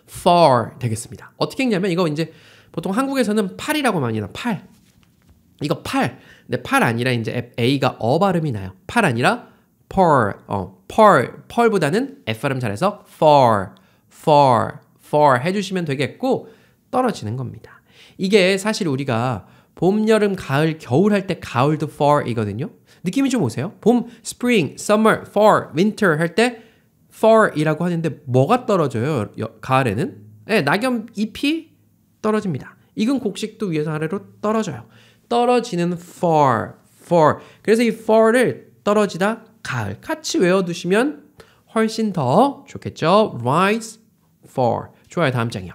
far 되겠습니다. 어떻게 했냐면 이거 이제 보통 한국에서는 팔이라고 많이 나 팔. 이거 팔. 근데 팔 아니라 이제 A가 어 발음이 나요. 팔 아니라 par. 어, par. par보다는 F 발음 잘해서 far, far, far 해주시면 되겠고 떨어지는 겁니다. 이게 사실 우리가 봄, 여름, 가을, 겨울 할 때 가을도 far이거든요. 느낌이 좀 오세요? 봄, spring, summer, fall, winter 할 때 fall이라고 하는데 뭐가 떨어져요? 가을에는? 네, 낙엽 잎이 떨어집니다. 익은 곡식도 위에서 아래로 떨어져요. 떨어지는 far, far. 그래서 이 far를 떨어지다 가을 같이 외워두시면 훨씬 더 좋겠죠? rise, fall. 좋아요. 다음 장이요.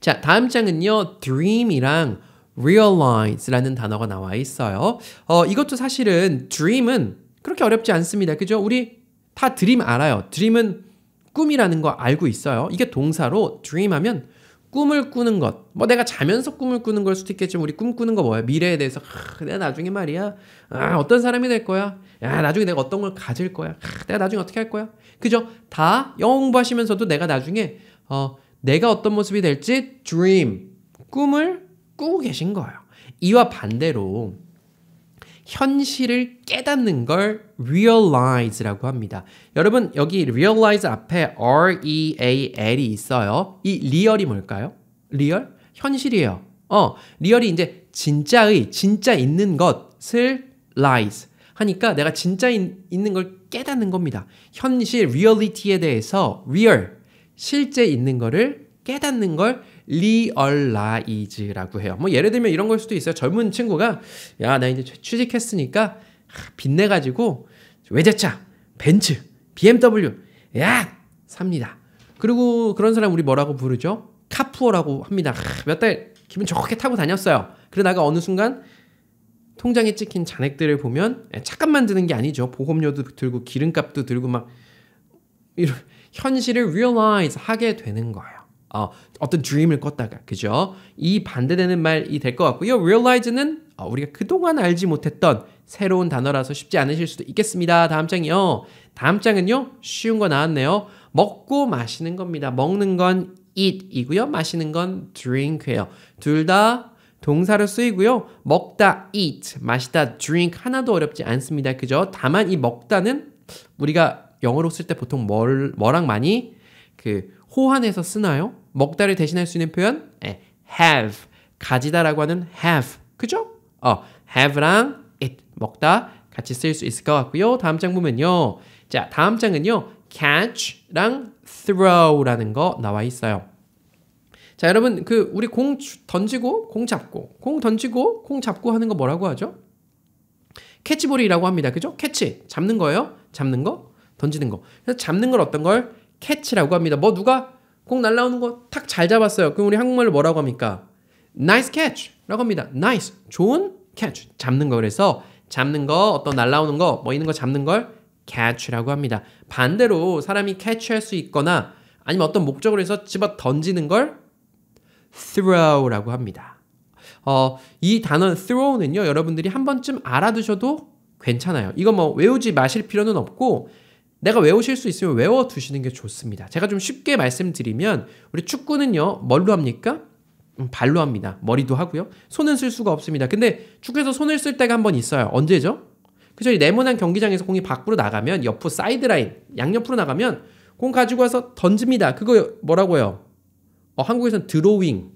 자, 다음 장은요. dream이랑 realize라는 단어가 나와 있어요. 어, 이것도 사실은 dream은 그렇게 어렵지 않습니다. 그죠? 우리 다 dream 알아요. d r e a m 은 꿈이라는 거 알고 있어요. 이게 동사로 dream 하면 꿈을 꾸는 것. 뭐 내가 자면서 꿈을 꾸는 걸 수도 있겠지만 우리 꿈꾸는 거 뭐야? 미래에 대해서 아, 내가 나중에 말이야. 아, 어떤 사람이 될 거야? 야, 나중에 내가 어떤 걸 가질 거야? 아, 내가 나중에 어떻게 할 거야? 그죠? 다 영어 공부하시면서도 내가 나중에 어, 내가 어떤 모습이 될지 dream 꿈을 꾸고 계신 거예요. 이와 반대로 현실을 깨닫는 걸 realize라고 합니다. 여러분 여기 realize 앞에 r e a l이 있어요. 이 리얼이 뭘까요? 리얼? 현실이에요. 어, 리얼이 이제 진짜의 진짜 있는 것을 lies 하니까 내가 진짜 인, 있는 걸 깨닫는 겁니다. 현실 reality에 대해서 real 실제 있는 거를 깨닫는 걸 리얼라이즈라고 해요. 뭐 예를 들면 이런 걸 수도 있어요. 젊은 친구가 야 나 이제 취직했으니까 빚내 가지고 외제차, 벤츠, BMW 야 삽니다. 그리고 그런 사람 우리 뭐라고 부르죠? 카푸어라고 합니다. 몇 달 기분 좋게 타고 다녔어요. 그러다가 어느 순간 통장에 찍힌 잔액들을 보면 착깐만 예, 드는 게 아니죠. 보험료도 들고 기름값도 들고 막 이런 현실을 realize 하게 되는 거예요. 어, 어떤 d r 을 꿨다가 그죠? 이 반대되는 말이 될 것 같고요. realize는 어, 우리가 그동안 알지 못했던 새로운 단어라서 쉽지 않으실 수도 있겠습니다. 다음 장이요. 다음 장은요. 쉬운 거 나왔네요. 먹고 마시는 겁니다. 먹는 건 eat이고요. 마시는 건 drink예요. 둘 다 동사로 쓰이고요. 먹다 eat, 마시다 drink 하나도 어렵지 않습니다. 그죠? 다만 이 먹다는 우리가 영어로 쓸 때 보통 뭘 뭐랑 많이 그 호환해서 쓰나요? 먹다를 대신할 수 있는 표현 에, 예, have 가지다라고 하는 have 그죠? 어 have랑 it 먹다 같이 쓸 수 있을 것 같고요. 다음 장 보면요. 자 다음 장은요 catch랑 throw라는 거 나와 있어요. 자 여러분 그 우리 공 던지고 공 잡고 공 던지고 공 잡고 하는 거 뭐라고 하죠? 캐치볼이라고 합니다. 그죠? 캐치 잡는 거예요. 잡는 거 던지는 거. 그래서 잡는 걸 어떤 걸 캐치라고 합니다. 뭐 누가 공 날라오는 거 탁 잘 잡았어요. 그럼 우리 한국말로 뭐라고 합니까? nice catch라고 합니다. nice 좋은 catch 잡는 거 그래서 잡는 거 어떤 날라오는 거 뭐 있는 거 잡는 걸 catch라고 합니다. 반대로 사람이 catch할 수 있거나 아니면 어떤 목적으로 해서 집어 던지는 걸 throw라고 합니다. 어, 이 단어 throw는요, 여러분들이 한 번쯤 알아두셔도 괜찮아요. 이거 뭐 외우지 마실 필요는 없고, 내가 외우실 수 있으면 외워 두시는 게 좋습니다. 제가 좀 쉽게 말씀드리면 우리 축구는요 뭘로 합니까? 음, 발로 합니다. 머리도 하고요. 손은 쓸 수가 없습니다. 근데 축구에서 손을 쓸 때가 한 번 있어요. 언제죠? 그죠? 네모난 경기장에서 공이 밖으로 나가면 옆으로 사이드라인 양옆으로 나가면 공 가지고 와서 던집니다. 그거 뭐라고요? 어, 한국에서는 드로잉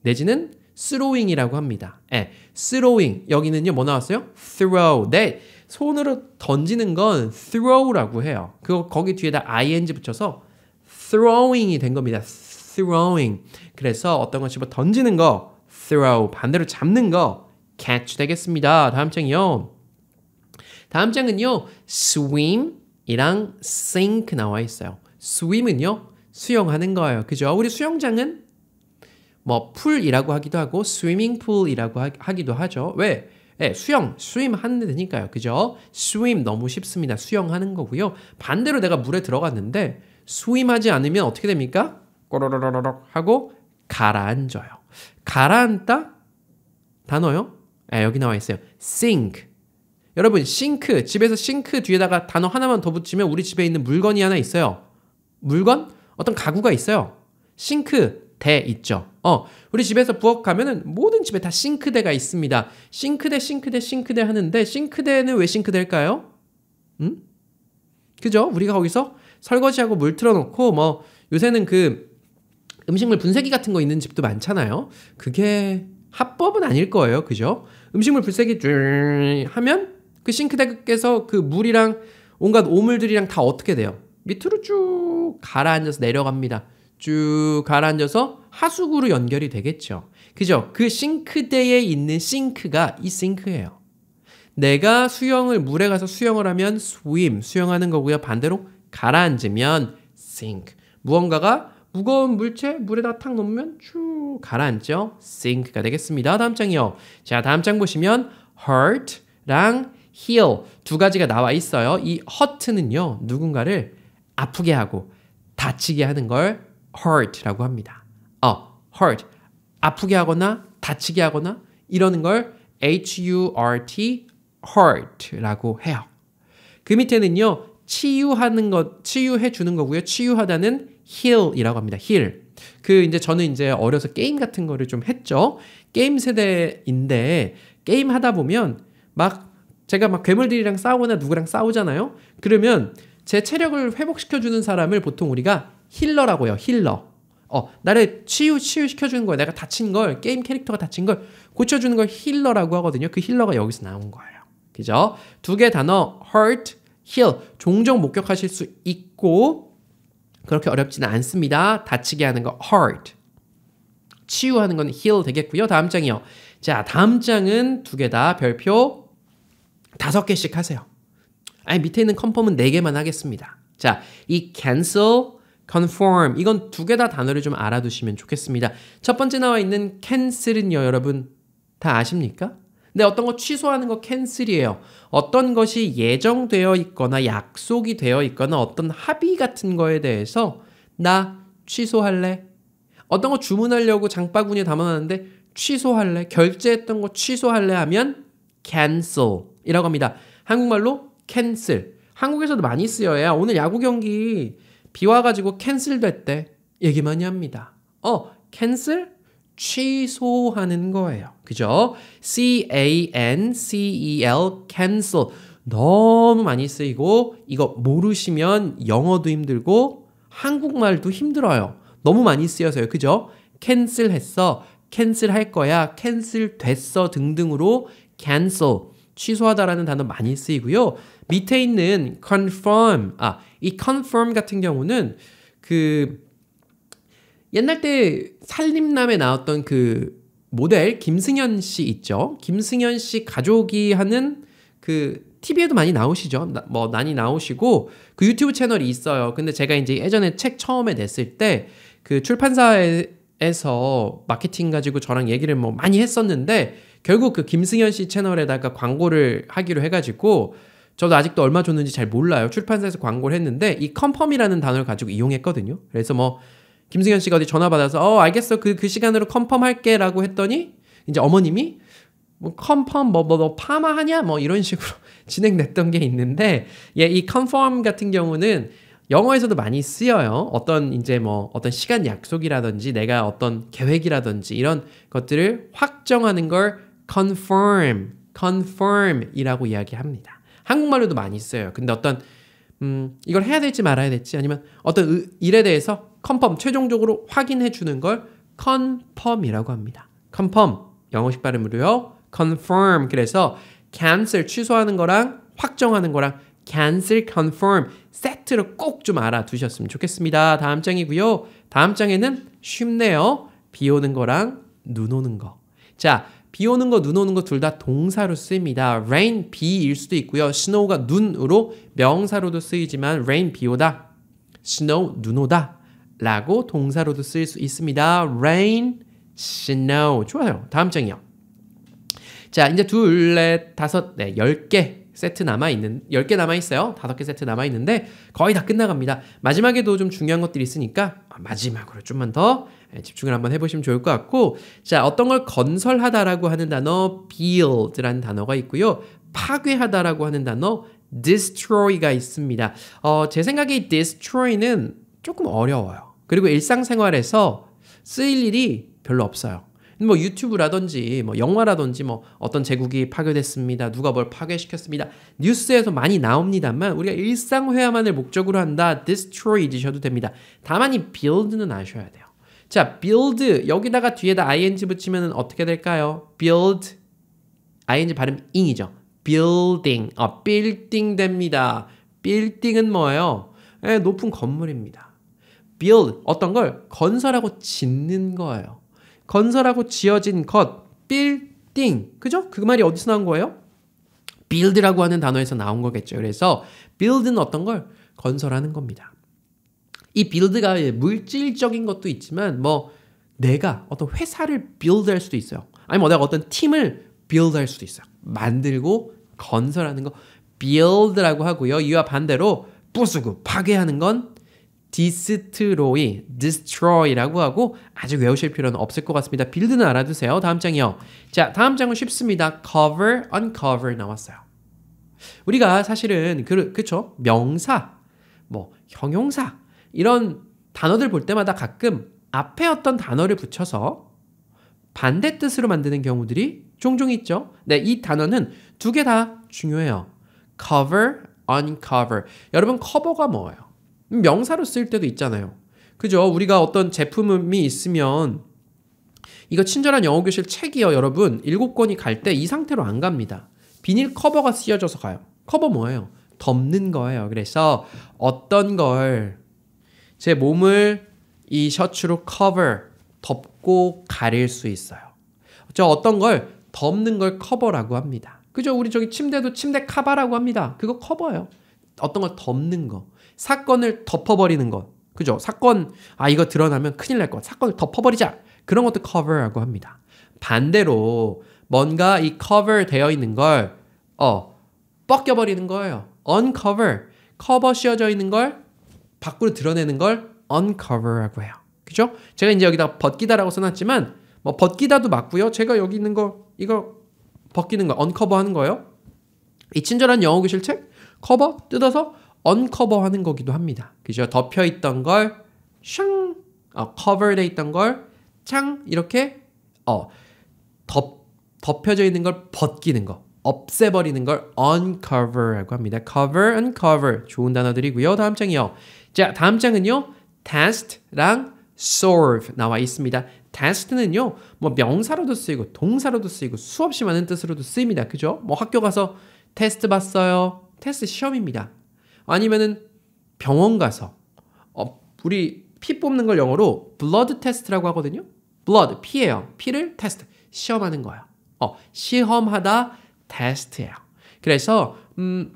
내지는 스로잉이라고 합니다. 예, 스로잉 여기는요 뭐 나왔어요? 스로 r 네, 손으로 던지는 건 throw라고 해요. 그 거기 거 뒤에다 ing 붙여서 throwing이 된 겁니다. throwing. 그래서 어떤 것이뭐 던지는 거 throw 반대로 잡는 거 catch 되겠습니다. 다음 장이요. 다음 장은요. swim이랑 sink 나와 있어요. swim은요. 수영하는 거예요. 그죠? 우리 수영장은 뭐 풀이라고 하기도 하고 스위밍풀이라고 하기도 하죠. 왜? 예, 수영, swim 하는 데니까요. 그죠? s w 너무 쉽습니다. 수영하는 거고요. 반대로 내가 물에 들어갔는데 s w 하지 않으면 어떻게 됩니까? 꼬로로로록 하고 가라앉아요. 가라앉다 단어요? 아, 여기 나와 있어요. sink. 여러분 싱크 집에서 싱크 뒤에다가 단어 하나만 더 붙이면 우리 집에 있는 물건이 하나 있어요. 물건? 어떤 가구가 있어요. 싱크 대 있죠. 어, 우리 집에서 부엌 가면은 모든 집에 다 싱크대가 있습니다. 싱크대, 싱크대, 싱크대 하는데 싱크대는 왜 싱크대일까요? 음? 그죠? 우리가 거기서 설거지하고 물 틀어놓고 뭐 요새는 그 음식물 분쇄기 같은 거 있는 집도 많잖아요. 그게 합법은 아닐 거예요. 그죠? 음식물 분쇄기 쭉 하면 그 싱크대에서 그 물이랑 온갖 오물들이랑 다 어떻게 돼요? 밑으로 쭉 가라앉아서 내려갑니다. 쭉 가라앉아서 하수구로 연결이 되겠죠. 그죠? 그 싱크대에 있는 싱크가 이 싱크예요. 내가 수영을 물에 가서 수영을 하면 swim 수영하는 거고요. 반대로 가라앉으면 sink 무언가가 무거운 물체 물에다 탁 놓으면 쭉 가라앉죠. sink가 되겠습니다. 다음 장이요. 자, 다음 장 보시면 hurt랑 heal 두 가지가 나와 있어요. 이 hurt는요. 누군가를 아프게 하고 다치게 하는 걸 hurt라고 합니다. hurt 아프게 하거나 다치게 하거나 이러는 걸 hurt hurt라고 해요. 그 밑에는요 치유하는 것 치유해 주는 거고요 치유하다는 heal이라고 합니다. heal 그 이제 저는 이제 어려서 게임 같은 거를 좀 했죠. 게임 세대인데 게임 하다 보면 막 제가 막 괴물들이랑 싸우거나 누구랑 싸우잖아요. 그러면 제 체력을 회복시켜 주는 사람을 보통 우리가 힐러라고 해요. 힐러. 어, 나를 치유, 치유시켜주는 거예요. 내가 다친 걸, 게임 캐릭터가 다친 걸 고쳐주는 걸 힐러라고 하거든요. 그 힐러가 여기서 나온 거예요. 그죠? 두 개 단어, hurt, heal. 종종 목격하실 수 있고, 그렇게 어렵지는 않습니다. 다치게 하는 거, hurt. 치유하는 건 heal 되겠고요. 다음 장이요. 자, 다음 장은 두 개 다 별표 다섯 개씩 하세요. 아니, 밑에 있는 컨펌은 네 개만 하겠습니다. 자, 이 cancel, conform 이건 두 개 다 단어를 좀 알아두시면 좋겠습니다. 첫 번째 나와 있는 cancel은요, 여러분 다 아십니까? 근데 네, 어떤 거 취소하는 거 cancel이에요. 어떤 것이 예정되어 있거나 약속이 되어 있거나 어떤 합의 같은 거에 대해서 나 취소할래. 어떤 거 주문하려고 장바구니에 담아놨는데 취소할래. 결제했던 거 취소할래 하면 cancel이라고 합니다. 한국말로 cancel. 한국에서도 많이 쓰여요. 오늘 야구 경기 비와 가지고 캔슬될 때 얘기 많이 합니다. 어, 캔슬? 취소하는 거예요. 그죠? C-A-N-C-E-L, cancel. 너무 많이 쓰이고, 이거 모르시면 영어도 힘들고, 한국말도 힘들어요. 너무 많이 쓰여서요. 그죠? cancel 했어, cancel 할 거야, cancel 됐어 등등으로 cancel, 취소하다라는 단어 많이 쓰이고요. 밑에 있는 confirm 아 이 confirm 같은 경우는 그 옛날 때 살림남에 나왔던 그 모델 김승현 씨 있죠. 김승현 씨 가족이 하는 그 TV에도 많이 나오시죠. 나, 뭐 많이 나오시고 그 유튜브 채널이 있어요. 근데 제가 이제 예전에 책 처음에 냈을 때 그 출판사에서 마케팅 가지고 저랑 얘기를 뭐 많이 했었는데 결국 그 김승현 씨 채널에다가 광고를 하기로 해가지고 저도 아직도 얼마 줬는지 잘 몰라요. 출판사에서 광고를 했는데 이 컨펌이라는 단어를 가지고 이용했거든요. 그래서 뭐 김승현 씨가 어디 전화 받아서 어 알겠어 그그 그 시간으로 컨펌 할게라고 했더니 이제 어머님이 뭐 컨펌 뭐뭐 뭐, 파마 하냐 뭐 이런 식으로 진행됐던 게 있는데 예이 컨펌 같은 경우는 영어에서도 많이 쓰여요. 어떤 이제 뭐 어떤 시간 약속이라든지 내가 어떤 계획이라든지 이런 것들을 확정하는 걸 confirm, confirm이라고 이야기합니다. 한국말로도 많이 써요. 근데 어떤 음, 이걸 해야 될지 말아야 될지 아니면 어떤 의, 일에 대해서 컨펌 최종적으로 확인해 주는 걸 컨펌이라고 합니다. 컨펌 영어식 발음으로요. confirm 그래서 cancel 취소하는 거랑 확정하는 거랑 cancel confirm 세트로 꼭좀 알아두셨으면 좋겠습니다. 다음 장이고요. 다음 장에는 쉽네요. 비 오는 거랑 눈 오는 거. 자, 비 오는 거, 눈 오는 거 둘 다 동사로 쓰입니다. rain, 비일 수도 있고요. snow가 눈으로 명사로도 쓰이지만 rain, 비 오다. snow, 눈 오다. 라고 동사로도 쓰일 수 있습니다. rain, snow. 좋아요. 다음 장이요. 자, 이제 둘, 넷, 다섯, 네, 열개 세트 남아있는, 10개 남아있어요. 5개 세트 남아있는데 거의 다 끝나갑니다. 마지막에도 좀 중요한 것들이 있으니까 아, 마지막으로 좀만 더 예, 집중을 한번 해보시면 좋을 것 같고 자, 어떤 걸 건설하다라고 하는 단어 build라는 단어가 있고요. 파괴하다라고 하는 단어 destroy가 있습니다. 어, 제 생각에 destroy는 조금 어려워요. 그리고 일상생활에서 쓰일 일이 별로 없어요. 뭐 유튜브라든지 뭐 영화라든지 뭐 어떤 제국이 파괴됐습니다. 누가 뭘 파괴시켰습니다. 뉴스에서 많이 나옵니다만 우리가 일상 회화만을 목적으로 한다. d e s t r o y 이셔도 됩니다. 다만 이 build는 아셔야 돼요. 자, build 여기다가 뒤에다 ing 붙이면 어떻게 될까요? build ing 발음 ing이죠. building 어, building 됩니다. building은 뭐예요? 예, 높은 건물입니다. build 어떤 걸 건설하고 짓는 거예요. 건설하고 지어진 것, 빌딩. 그죠? 그 말이 어디서 나온 거예요? 빌드라고 하는 단어에서 나온 거겠죠. 그래서 빌드는 어떤 걸 건설하는 겁니다. 이빌드가 물질적인 것도 있지만 뭐 내가 어떤 회사를 빌드할 수도 있어요. 아니면 내가 어떤 팀을 빌드할 수도 있어요. 만들고 건설하는 거빌드라고 하고요. 이와 반대로 부수고 파괴하는 건 디스트로이, destroy라고 하고 아직 외우실 필요는 없을 것 같습니다. 빌드는 알아두세요. 다음 장이요. 자, 다음 장은 쉽습니다. cover, uncover 나왔어요. 우리가 사실은 그 그쵸 명사, 뭐 형용사 이런 단어들 볼 때마다 가끔 앞에 어떤 단어를 붙여서 반대 뜻으로 만드는 경우들이 종종 있죠. 네, 이 단어는 두 개 다 중요해요. cover, uncover. 여러분 커버가 뭐예요? 명사로 쓸 때도 있잖아요. 그죠? 우리가 어떤 제품이 있으면 이거 친절한 영어 교실 책이요, 여러분. 일곱 권이 갈 때 이 상태로 안 갑니다. 비닐 커버가 씌어져서 가요. 커버 뭐예요? 덮는 거예요. 그래서 어떤 걸 제 몸을 이 셔츠로 커버 덮고 가릴 수 있어요. 저 어떤 걸 덮는 걸 커버라고 합니다. 그죠? 우리 저기 침대도 침대 카바라고 합니다. 그거 커버예요. 어떤 걸 덮는 거. 사건을 덮어버리는 것. 그죠? 사건, 아, 이거 드러나면 큰일 날 것. 사건을 덮어버리자. 그런 것도 cover라고 합니다. 반대로 뭔가 이 cover 되어 있는 걸, 어, 벗겨버리는 거예요. uncover. 커버 씌워져 있는 걸 밖으로 드러내는 걸 uncover라고 해요. 그죠? 제가 이제 여기다 벗기다라고 써놨지만, 뭐, 벗기다도 맞고요. 제가 여기 있는 거, 이거 벗기는 거, uncover 하는 거예요. 이 친절한 영어 교실 책, 커버 뜯어서 언커버하는 거기도 합니다. 그죠? 덮여 어, 있던 걸 샹, 어, 커버돼 있던 걸 창 이렇게 어 덮, 덮여져 있는 걸 벗기는 거, 없애버리는 걸 uncover라고 합니다. cover, uncover 좋은 단어들이고요. 다음 장이요. 자, 다음 장은요. test랑 solve 나와 있습니다. test는요, 뭐 명사로도 쓰이고 동사로도 쓰이고 수없이 많은 뜻으로도 쓰입니다. 그죠? 뭐 학교 가서 테스트 봤어요. 테스트 시험입니다. 아니면은 병원 가서 어, 우리 피 뽑는 걸 영어로 blood test라고 하거든요. blood 피예요. 피를 테스트 시험하는 거예요. 어, 시험하다 테스트예요. 그래서 음,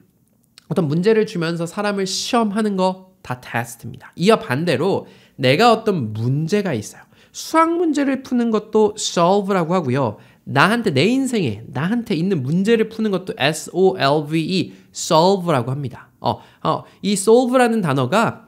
어떤 문제를 주면서 사람을 시험하는 거 다 테스트입니다. 이어 반대로 내가 어떤 문제가 있어요. 수학 문제를 푸는 것도 solve라고 하고요. 나한테 내 인생에 나한테 있는 문제를 푸는 것도 S O L V E solve라고 합니다. 어, 어, 이 solve라는 단어가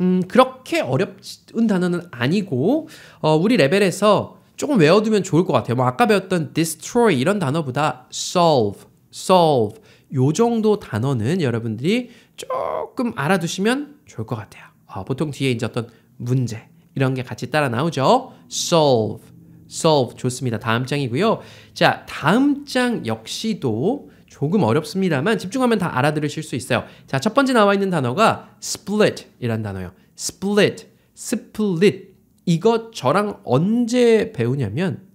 음, 그렇게 어렵은 단어는 아니고 어, 우리 레벨에서 조금 외워두면 좋을 것 같아요. 뭐 아까 배웠던 destroy 이런 단어보다 solve, solve 요 정도 단어는 여러분들이 조금 알아두시면 좋을 것 같아요. 어, 보통 뒤에 이제 어떤 문제 이런 게 같이 따라 나오죠. solve, solve 좋습니다. 다음 장이고요. 자, 다음 장 역시도 조금 어렵습니다만 집중하면 다 알아들으실 수 있어요. 자, 첫 번째 나와 있는 단어가 split이란 단어예요. split, split. 이거 저랑 언제 배우냐면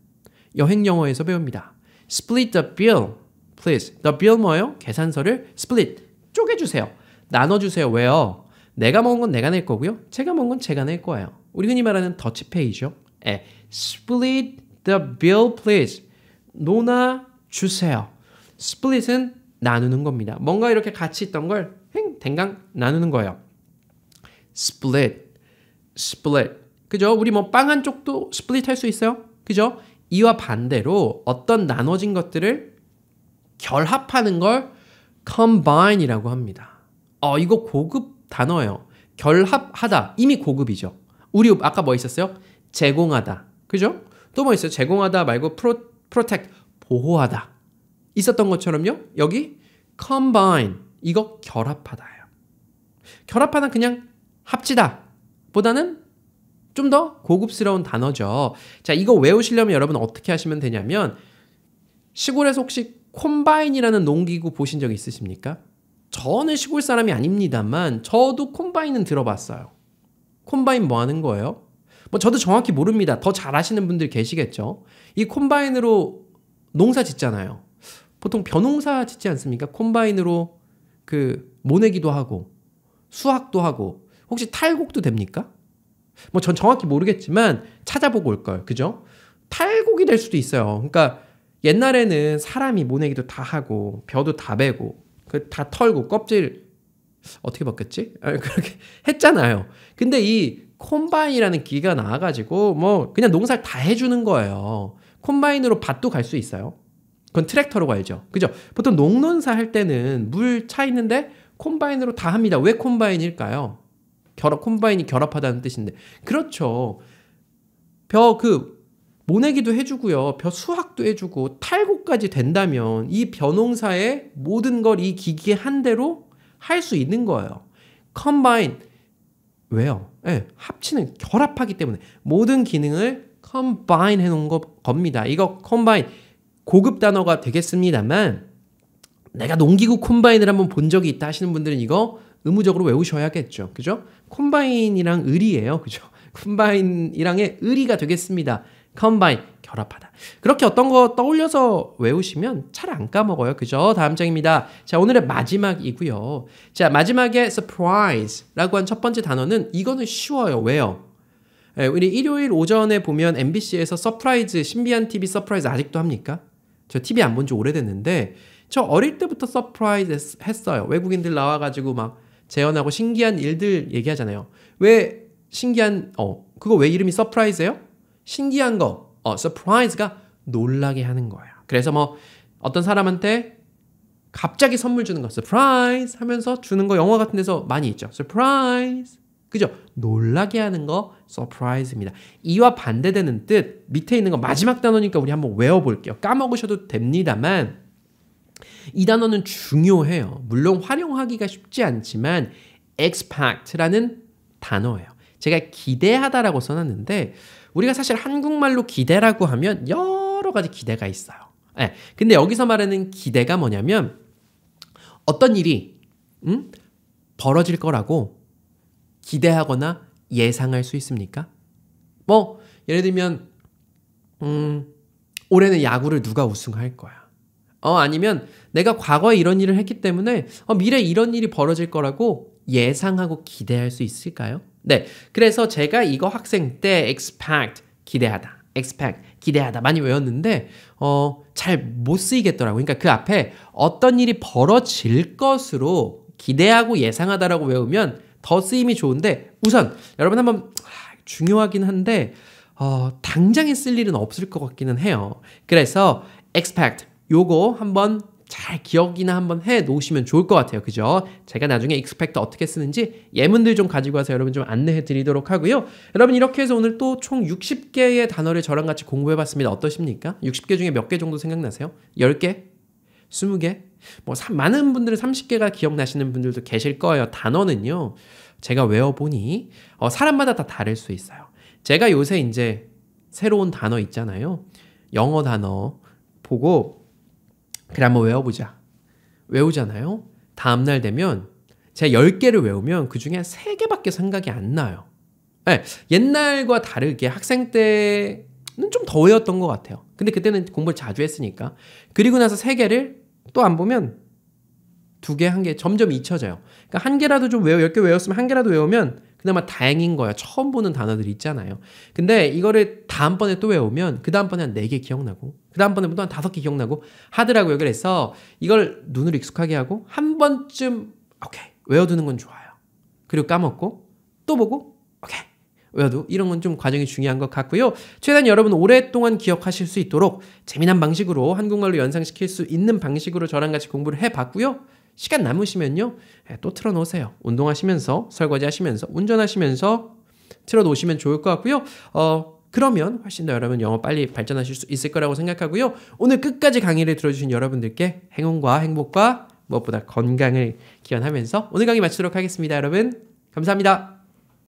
여행 영어에서 배웁니다. split the bill, please. the bill 뭐예요? 계산서를 split, 쪼개주세요. 나눠주세요. 왜요? 내가 먹은 건 내가 낼 거고요. 제가 먹은 건 제가 낼 거예요. 우리 흔히 말하는 더치페이죠. 예. split the bill, please. 노나 주세요. split은 나누는 겁니다. 뭔가 이렇게 같이 있던 걸 행, 댕강 나누는 거예요. split, split. 그죠? 우리 뭐 빵 한 쪽도 split 할 수 있어요. 그죠? 이와 반대로 어떤 나눠진 것들을 결합하는 걸 combine이라고 합니다. 어, 이거 고급 단어예요. 결합하다. 이미 고급이죠. 우리 아까 뭐 있었어요? 제공하다. 그죠? 또 뭐 있어요? 제공하다 말고 프로, protect, 보호하다. 있었던 것처럼요. 여기 combine 이거 결합하다예요. 결합하다 그냥 합치다 보다는 좀 더 고급스러운 단어죠. 자, 이거 외우시려면 여러분 어떻게 하시면 되냐면 시골에서 혹시 콤바인이라는 농기구 보신 적 있으십니까? 저는 시골 사람이 아닙니다만 저도 콤바인은 들어봤어요. 콤바인 뭐 하는 거예요? 뭐 저도 정확히 모릅니다. 더 잘 아시는 분들 계시겠죠. 이 콤바인으로 농사 짓잖아요. 보통 벼농사 짓지 않습니까? 콤바인으로 그 모내기도 하고 수확도 하고 혹시 탈곡도 됩니까? 뭐 전 정확히 모르겠지만 찾아보고 올 걸. 그죠? 탈곡이 될 수도 있어요. 그러니까 옛날에는 사람이 모내기도 다 하고 벼도 다 베고 그 다 털고 껍질 어떻게 벗겼지? 아, 그렇게 했잖아요. 근데 이 콤바인이라는 기계가 나와가지고 뭐 그냥 농사를 다 해주는 거예요. 콤바인으로 밭도 갈 수 있어요. 그건 트랙터로고 알죠. 그죠? 보통 농론사 할 때는 물 차 있는데 콤바인으로 다 합니다. 왜 콤바인일까요? 결합, 콤바인이 결합하다는 뜻인데. 그렇죠. 벼 그 모내기도 해주고요. 벼 수확도 해주고 탈곡까지 된다면 이 벼농사의 모든 걸 이 기계 기한 대로 할 수 있는 거예요. 컴바인. 왜요? 예, 네, 합치는 결합하기 때문에 모든 기능을 컴바인 해놓은 거, 겁니다. 이거 컴바인 고급 단어가 되겠습니다만 내가 농기구 콤바인을 한번 본 적이 있다 하시는 분들은 이거 의무적으로 외우셔야겠죠. 그죠? 콤바인이랑 을이에요. 그죠? 콤바인이랑의 을이가 되겠습니다. 컴바인, 결합하다. 그렇게 어떤 거 떠올려서 외우시면 잘 안 까먹어요. 그죠? 다음 장입니다. 자, 오늘의 마지막이고요. 자, 마지막에 surprise라고 한 첫 번째 단어는 이거는 쉬워요. 왜요? 예, 우리 일요일 오전에 보면 MBC에서 서프라이즈, 신비한 TV 서프라이즈 아직도 합니까? 저 TV 안 본 지 오래됐는데 저 어릴 때부터 서프라이즈 했어요. 외국인들 나와가지고 막 재현하고 신기한 일들 얘기하잖아요. 왜 신기한 어 그거 왜 이름이 서프라이즈예요? 신기한 거. 어 서프라이즈가 놀라게 하는 거예요. 그래서 뭐 어떤 사람한테 갑자기 선물 주는 거 서프라이즈 하면서 주는 거 영화 같은 데서 많이 있죠. 서프라이즈 그죠? 놀라게 하는 거 surprise입니다. 이와 반대되는 뜻 밑에 있는 거 마지막 단어니까 우리 한번 외워볼게요. 까먹으셔도 됩니다만 이 단어는 중요해요. 물론 활용하기가 쉽지 않지만 expect라는 단어예요. 제가 기대하다라고 써놨는데 우리가 사실 한국말로 기대라고 하면 여러 가지 기대가 있어요. 네, 근데 여기서 말하는 기대가 뭐냐면 어떤 일이 음? 벌어질 거라고 기대하거나 예상할 수 있습니까? 뭐 예를 들면 음, 올해는 야구를 누가 우승할 거야. 어 아니면 내가 과거에 이런 일을 했기 때문에 어, 미래 에 이런 일이 벌어질 거라고 예상하고 기대할 수 있을까요? 네. 그래서 제가 이거 학생 때 expect 기대하다. expect 기대하다 많이 외웠는데 어 잘 못 쓰이겠더라고요. 그러니까 그 앞에 어떤 일이 벌어질 것으로 기대하고 예상하다라고 외우면 더 쓰임이 좋은데 우선 여러분 한번 중요하긴 한데 어, 당장에 쓸 일은 없을 것 같기는 해요. 그래서 expect 요거 한번 잘 기억이나 한번 해 놓으시면 좋을 것 같아요. 그죠? 제가 나중에 expect 어떻게 쓰는지 예문들 좀 가지고 와서 여러분 좀 안내해 드리도록 하고요. 여러분 이렇게 해서 오늘 또 총 60개의 단어를 저랑 같이 공부해 봤습니다. 어떠십니까? 60개 중에 몇 개 정도 생각나세요? 10개? 20개? 뭐 많은 분들은 30개가 기억나시는 분들도 계실 거예요. 단어는요. 제가 외워보니 어, 사람마다 다 다를 수 있어요. 제가 요새 이제 새로운 단어 있잖아요. 영어 단어 보고 그래 한번 외워보자. 외우잖아요. 다음날 되면 제가 10개를 외우면 그 중에 한 3개밖에 생각이 안 나요. 네, 옛날과 다르게 학생 때는 좀 더 외웠던 것 같아요. 근데 그때는 공부를 자주 했으니까. 그리고 나서 3개를 또안 보면 두 개, 한 개, 점점 잊혀져요. 그러니까 한 개라도 좀 외워, 열개 외웠으면 한 개라도 외우면 그나마 다행인 거야. 처음 보는 단어들이 있잖아요. 근데 이거를 다음번에 또 외우면 그 다음번에 한 네 개 기억나고 그 다음번에 또한 다섯 개 기억나고 하더라고요. 그래서 이걸 눈으로 익숙하게 하고 한 번쯤 오케이 외워두는 건 좋아요. 그리고 까먹고 또 보고 오케이 외워도 이런 건 좀 과정이 중요한 것 같고요. 최대한 여러분 오랫동안 기억하실 수 있도록 재미난 방식으로 한국말로 연상시킬 수 있는 방식으로 저랑 같이 공부를 해봤고요. 시간 남으시면요. 예, 또 틀어놓으세요. 운동하시면서, 설거지하시면서, 운전하시면서 틀어놓으시면 좋을 것 같고요. 어, 그러면 훨씬 더 여러분 영어 빨리 발전하실 수 있을 거라고 생각하고요. 오늘 끝까지 강의를 들어주신 여러분들께 행운과 행복과 무엇보다 건강을 기원하면서 오늘 강의 마치도록 하겠습니다. 여러분, 감사합니다.